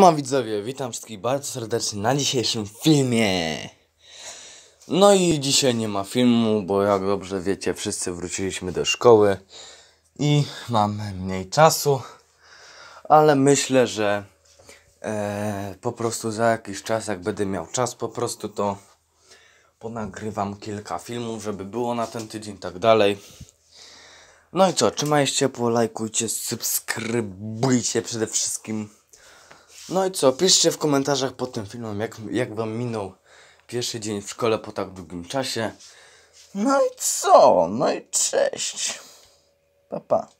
Mam widzowie, witam wszystkich bardzo serdecznie na dzisiejszym filmie. No i dzisiaj nie ma filmu, bo jak dobrze wiecie, wszyscy wróciliśmy do szkoły i mamy mniej czasu, ale myślę, że e, po prostu za jakiś czas, jak będę miał czas, po prostu to ponagrywam kilka filmów, żeby było na ten tydzień tak dalej. No i co, trzymajcie ciepło, lajkujcie, subskrybujcie przede wszystkim no i co, piszcie w komentarzach pod tym filmem, jak, jak wam minął pierwszy dzień w szkole po tak długim czasie. No i co? No i cześć. Pa, pa.